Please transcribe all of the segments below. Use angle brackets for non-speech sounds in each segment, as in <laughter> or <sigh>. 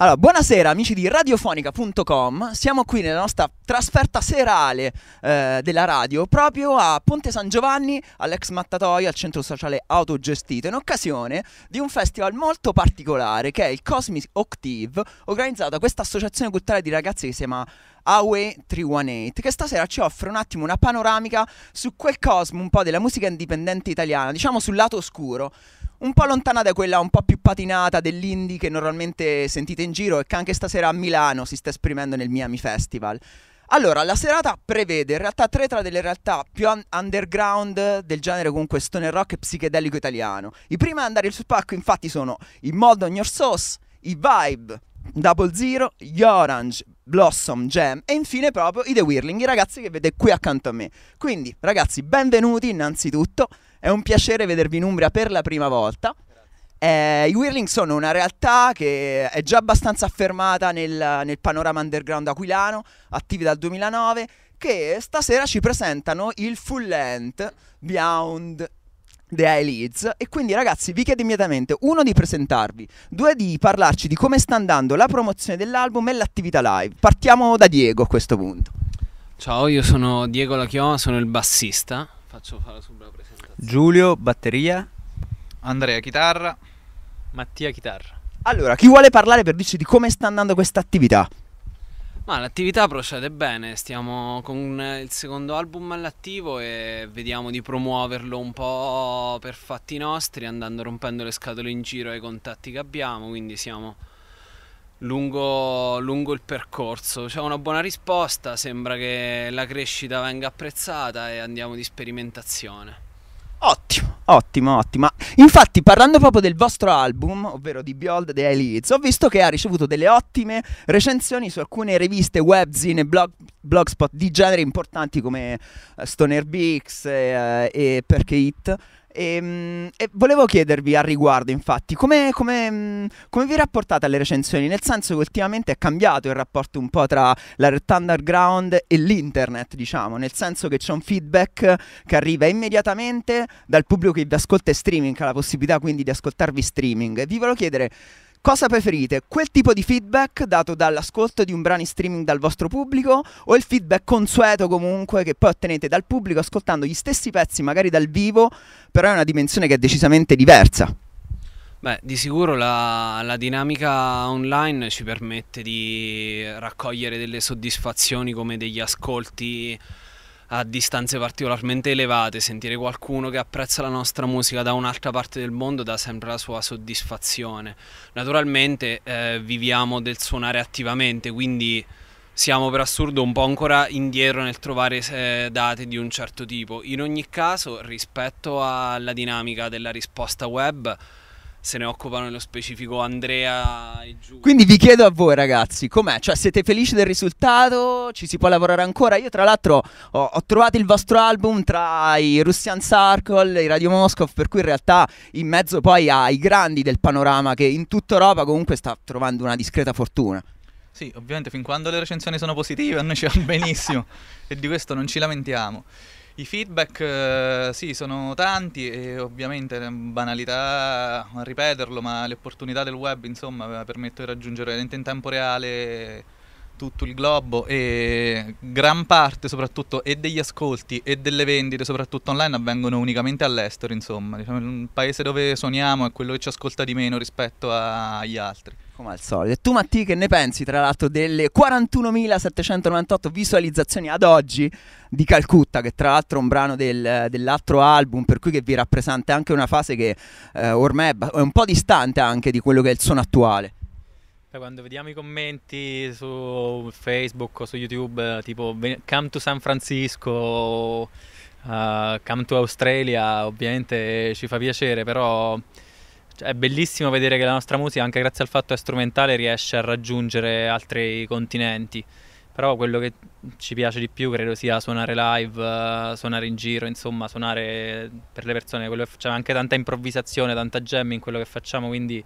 Allora, buonasera amici di radiofonica.com, siamo qui nella nostra trasferta serale eh, della radio proprio a Ponte San Giovanni, all'ex mattatoio, al centro sociale autogestito, in occasione di un festival molto particolare che è il Cosmic Octave, organizzato da questa associazione culturale di ragazzi che si chiama Away 318, che stasera ci offre un attimo una panoramica su quel cosmo un po' della musica indipendente italiana, diciamo sul lato oscuro un po' lontana da quella un po' più patinata dell'indie che normalmente sentite in giro e che anche stasera a Milano si sta esprimendo nel Miami Festival. Allora, la serata prevede in realtà tre tra delle realtà più un- underground del genere comunque stoner rock e psichedelico italiano. I primi ad andare sul pacco infatti sono i Mold on Your Sauce, i Vibe, Double Zero, gli Orange, Blossom, Jam e infine proprio i The Whirling, i ragazzi che vedete qui accanto a me. Quindi, ragazzi, benvenuti innanzitutto. È un piacere vedervi in Umbria per la prima volta. Eh, I Whirling sono una realtà che è già abbastanza affermata nel, nel panorama underground aquilano, attivi dal 2009, che stasera ci presentano il full length Beyond The Eyelids e quindi ragazzi vi chiedo immediatamente uno di presentarvi, due di parlarci di come sta andando la promozione dell'album e l'attività live. Partiamo da Diego a questo punto. Ciao, io sono Diego Lachioma, sono il bassista faccio fare subito la presentazione. Giulio, batteria. Andrea, chitarra. Mattia, chitarra. Allora, chi vuole parlare per dirci di come sta andando questa attività? Ma l'attività procede bene, stiamo con il secondo album all'attivo e vediamo di promuoverlo un po' per fatti nostri, andando rompendo le scatole in giro ai contatti che abbiamo, quindi siamo lungo, lungo il percorso. C'è una buona risposta, sembra che la crescita venga apprezzata e andiamo di sperimentazione. Ottimo, ottimo, ottimo. Infatti, parlando proprio del vostro album, ovvero di Beyond the Elites, ho visto che ha ricevuto delle ottime recensioni su alcune riviste, webzine e blog, blogspot di genere importanti come eh, Stoner Beaks e, eh, e Perché Hit. E, ehm, e volevo chiedervi al riguardo, infatti, come, come, mm, come, vi rapportate alle recensioni? Nel senso che ultimamente è cambiato il rapporto un po' tra la realtà underground e l'internet, diciamo, nel senso che c'è un feedback che arriva immediatamente dal pubblico che vi ascolta in streaming, ha la possibilità quindi di ascoltarvi streaming. E vi volevo chiedere Cosa preferite? Quel tipo di feedback dato dall'ascolto di un brano in streaming dal vostro pubblico o il feedback consueto comunque che poi ottenete dal pubblico ascoltando gli stessi pezzi magari dal vivo, però è una dimensione che è decisamente diversa? Beh, di sicuro la, la, dinamica online ci permette di raccogliere delle soddisfazioni come degli ascolti a distanze particolarmente elevate, sentire qualcuno che apprezza la nostra musica da un'altra parte del mondo dà sempre la sua soddisfazione. Naturalmente eh, viviamo del suonare attivamente, quindi siamo per assurdo un po' ancora indietro nel trovare eh, date di un certo tipo. In ogni caso, rispetto alla dinamica della risposta web, se ne occupano nello specifico Andrea e Giulio. Quindi vi chiedo a voi ragazzi, com'è? Cioè siete felici del risultato? Ci si può lavorare ancora? Io tra l'altro ho, ho trovato il vostro album tra i Russian Circle e i Radio Moscow, per cui in realtà in mezzo poi ai grandi del panorama che in tutta Europa comunque sta trovando una discreta fortuna. Sì, ovviamente fin quando le recensioni sono positive a noi ci va benissimo <laughs> e di questo non ci lamentiamo. I feedback eh, sì, sono tanti e ovviamente è ehm, banalità ripeterlo, ma le opportunità del web insomma permettono di raggiungere in tempo reale tutto il globo e gran parte soprattutto e degli ascolti e delle vendite soprattutto online avvengono unicamente all'estero insomma diciamo, il paese dove suoniamo è quello che ci ascolta di meno rispetto a, agli altri come al solito. E tu Matti che ne pensi tra l'altro delle 41.798 visualizzazioni ad oggi di Calcutta, che tra l'altro è un brano del, dell'altro album, per cui che vi rappresenta anche una fase che eh, ormai è, è un po' distante anche di quello che è il suono attuale. Quando vediamo i commenti su Facebook o su YouTube, tipo come to San Francisco, uh, come to Australia, ovviamente ci fa piacere, però cioè, è bellissimo vedere che la nostra musica, anche grazie al fatto che è strumentale, riesce a raggiungere altri continenti. Però quello che ci piace di più credo sia suonare live, suonare in giro, insomma, suonare per le persone. C'è anche tanta improvvisazione, tanta jam in quello che facciamo, quindi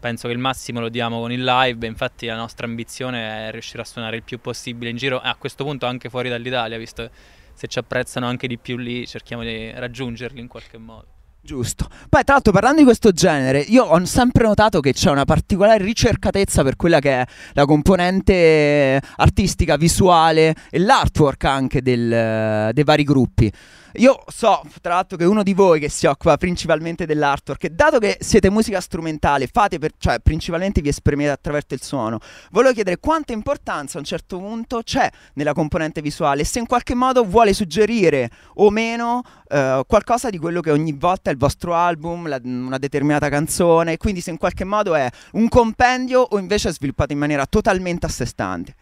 penso che il massimo lo diamo con il live, infatti la nostra ambizione è riuscire a suonare il più possibile in giro, e a questo punto anche fuori dall'Italia, visto se ci apprezzano anche di più lì, cerchiamo di raggiungerli in qualche modo. Giusto. Poi, tra l'altro, parlando di questo genere, io ho sempre notato che c'è una particolare ricercatezza per quella che è la componente artistica, visuale e l'artwork anche del, dei vari gruppi. Io so, tra l'altro, che uno di voi che si occupa principalmente dell'artwork, dato che siete musica strumentale, fate per, cioè principalmente vi esprimete attraverso il suono, volevo chiedere quanta importanza a un certo punto c'è nella componente visuale se in qualche modo vuole suggerire o meno eh, qualcosa di quello che ogni volta è il vostro album, la, una determinata canzone, quindi se in qualche modo è un compendio o invece è sviluppato in maniera totalmente a sé stante.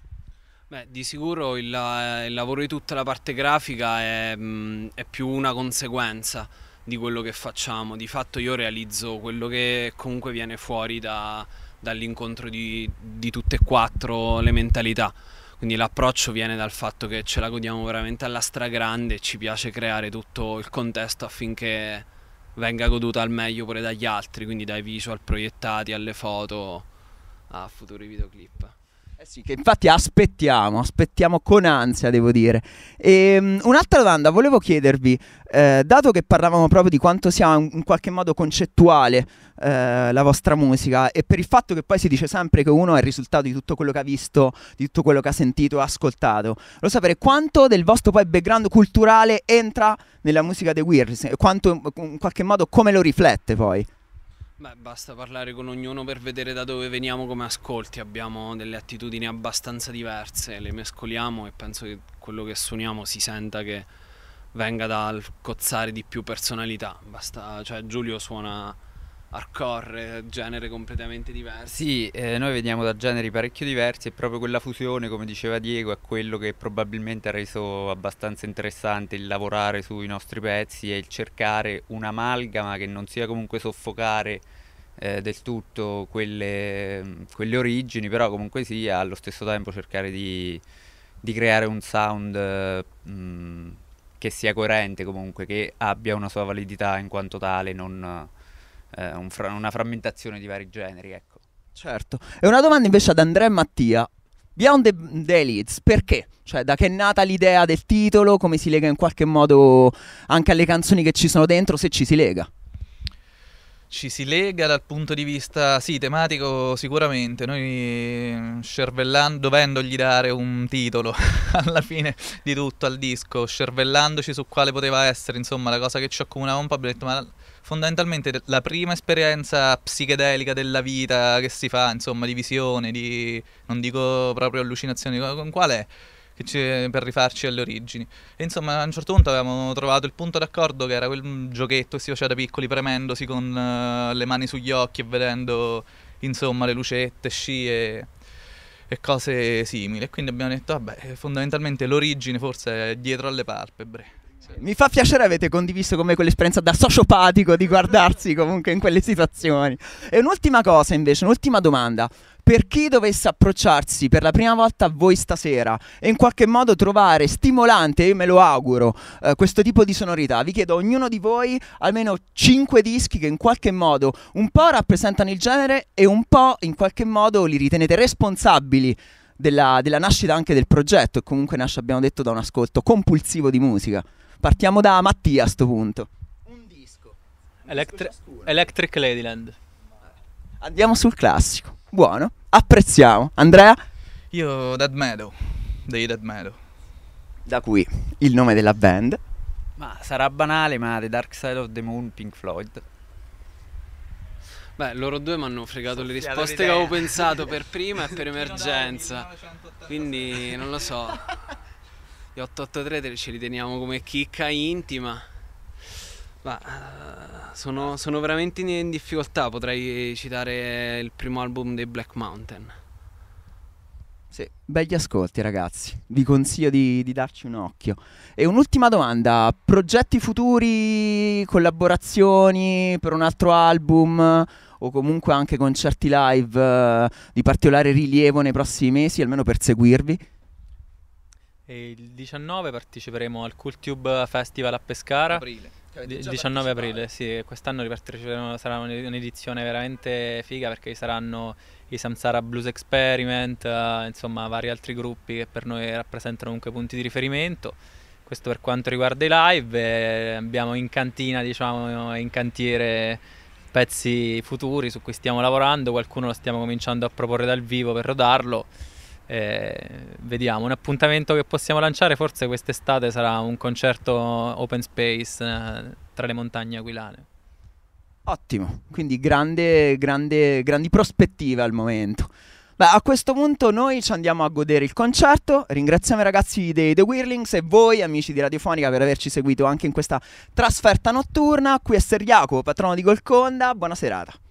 Beh, di sicuro il, eh, il, lavoro di tutta la parte grafica è, mm, è, più una conseguenza di quello che facciamo. Di fatto io realizzo quello che comunque viene fuori da, dall'incontro di, di, tutte e quattro le mentalità. Quindi l'approccio viene dal fatto che ce la godiamo veramente alla stragrande e ci piace creare tutto il contesto affinché venga goduta al meglio pure dagli altri, quindi dai visual proiettati alle foto a futuri videoclip. Eh sì, che infatti aspettiamo, aspettiamo con ansia, devo dire. E, um, un'altra domanda, volevo chiedervi, eh, dato che parlavamo proprio di quanto sia in qualche modo concettuale eh, la vostra musica e per il fatto che poi si dice sempre che uno è il risultato di tutto quello che ha visto, di tutto quello che ha sentito e ascoltato, volevo sapere quanto del vostro poi background culturale entra nella musica dei Weird, quanto in qualche modo come lo riflette poi. Beh, basta parlare con ognuno per vedere da dove veniamo come ascolti, abbiamo delle attitudini abbastanza diverse, le mescoliamo e penso che quello che suoniamo si senta che venga dal cozzare di più personalità. Basta, cioè Giulio suona hardcore, eh, genere completamente diverso. Sì, eh, noi veniamo da generi parecchio diversi e proprio quella fusione, come diceva Diego, è quello che probabilmente ha reso abbastanza interessante il lavorare sui nostri pezzi e il cercare un'amalgama che non sia comunque soffocare eh, del tutto quelle, quelle, origini, però comunque sia allo stesso tempo cercare di, di creare un sound mh, eh, mm, che sia coerente comunque, che abbia una sua validità in quanto tale, non eh, un fra- una frammentazione di vari generi, ecco. Certo. E una domanda invece ad Andrea e Mattia. Beyond the, the perché? Cioè, da che è nata l'idea del titolo? Come si lega in qualche modo anche alle canzoni che ci sono dentro, se ci si lega? Ci si lega dal punto di vista, sì, tematico sicuramente, noi mm, scervellando, dovendogli dare un titolo <laughs> alla fine di tutto al disco, scervellandoci su quale poteva essere, insomma, la cosa che ci accomunava un po', abbiamo detto, ma fondamentalmente la prima esperienza psichedelica della vita che si fa, insomma, di visione, di non dico proprio allucinazioni, con è? per rifarci alle origini. E insomma, a un certo punto avevamo trovato il punto d'accordo che era quel giochetto che si faceva da piccoli premendosi con uh, le mani sugli occhi e vedendo insomma le lucette, scie e cose simili. E quindi abbiamo detto, vabbè, fondamentalmente l'origine forse è dietro alle palpebre. Mi fa piacere avete condiviso con me quell'esperienza da sociopatico di guardarsi comunque in quelle situazioni. E un'ultima cosa invece, un'ultima domanda. Per chi dovesse approcciarsi per la prima volta a voi stasera e in qualche modo trovare stimolante, io me lo auguro, eh, questo tipo di sonorità, vi chiedo a ognuno di voi almeno 5 dischi che in qualche modo un po' rappresentano il genere e un po' in qualche modo li ritenete responsabili della, della nascita anche del progetto e comunque nasce, abbiamo detto, da un ascolto compulsivo di musica. Partiamo da Mattia a sto punto. Un disco. Electri- Electric Ladyland. Andiamo sul classico. Buono. Apprezziamo. Andrea? Io Dead Meadow, dei Dead Meadow. Da qui il nome della band. Ma sarà banale, ma The Dark Side of the Moon, Pink Floyd. Beh, loro due mi hanno fregato le risposte che avevo pensato per <laughs> prima e per emergenza. Quindi non lo so. <laughs> gli 883 ce li teniamo come chicca intima. Ma eh, sono, sono veramente in difficoltà, potrei citare il primo album dei Black Mountain. Sì, begli ascolti ragazzi, vi consiglio di, di, darci un occhio. E un'ultima domanda, progetti futuri, collaborazioni per un altro album o comunque anche concerti live eh, di particolare rilievo nei prossimi mesi, almeno per seguirvi? E il 19 parteciperemo al Cooltube Festival a Pescara. Aprile. Il 19 aprile, sì, quest'anno sarà un'edizione veramente figa perché ci saranno i Samsara Blues Experiment, eh, insomma vari altri gruppi che per noi rappresentano comunque punti di riferimento. Questo per quanto riguarda i live, eh, abbiamo in cantina, diciamo, in cantiere pezzi futuri su cui stiamo lavorando, qualcuno lo stiamo cominciando a proporre dal vivo per rodarlo eh, vediamo, un appuntamento che possiamo lanciare forse quest'estate sarà un concerto open space eh, tra le montagne aquilane. Ottimo, quindi grande, grande, grandi prospettive al momento. Beh, a questo punto noi ci andiamo a godere il concerto, ringraziamo i ragazzi dei The Whirlings e voi amici di Radiofonica per averci seguito anche in questa trasferta notturna, qui è Seriaco, patrono di Golconda, buona serata.